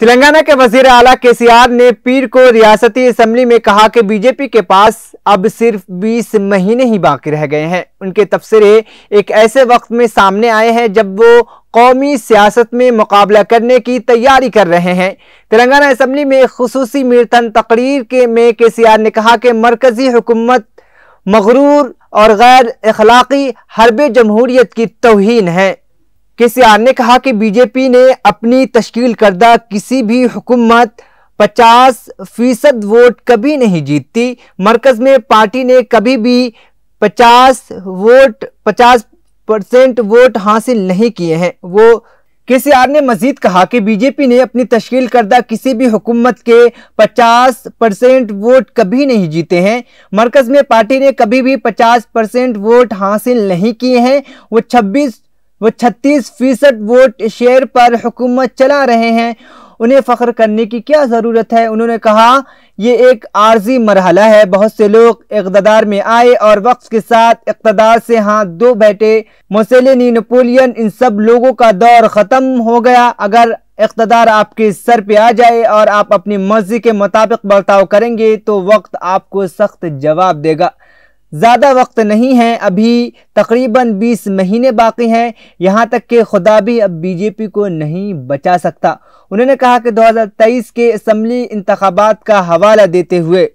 तेलंगाना के वजीर आला केसीआर ने पीर को रियासती असम्बली में कहा कि बीजेपी के पास अब सिर्फ 20 महीने ही बाकी रह गए हैं उनके तबसरे एक ऐसे वक्त में सामने आए हैं जब वो कौमी सियासत में मुकाबला करने की तैयारी कर रहे हैं तेलंगाना असम्बली में एक खसूसी मीरथन तकरीर के में केसीआर ने कहा कि मरकजी हुकूमत मगरूर और गैर अखलाक़ी हरब जमहूरीत की तोहन है के आर ने कहा कि बीजेपी ने अपनी तश्कील करदा किसी भी हुकूमत पचास फीसद वोट कभी नहीं जीतती मरकज़ में पार्टी ने कभी भी पचास वोट पचास परसेंट वोट हासिल नहीं किए हैं वो के सी आर ने मजीद कहा कि बीजेपी ने अपनी तश्कील करदा किसी भी हुकूमत के 50 परसेंट वोट कभी नहीं जीते हैं मरकज़ में पार्टी ने कभी भी 50 परसेंट वोट हासिल नहीं किए हैं वो 26 वो छत्तीस फीसद वोट शेयर पर हुकूमत चला रहे हैं उन्हें फ़ख्र करने की क्या ज़रूरत है उन्होंने कहा ये एक आर्जी मरहला है बहुत से लोग इकतदार में आए और वक्त के साथ इकतदार से हाथ दो बैठे मोसेलिनी नेपोलियन इन सब लोगों का दौर ख़त्म हो गया अगर इकतदार आपके सर पे आ जाए और आप अपनी मर्जी के मुताबिक बर्ताव करेंगे तो वक्त आपको सख्त जवाब देगा ज़्यादा वक्त नहीं है अभी तकरीबन 20 महीने बाकी हैं यहाँ तक कि खुदा भी अब बीजेपी को नहीं बचा सकता उन्होंने कहा कि 2023 के असम्बली इंतबात का हवाला देते हुए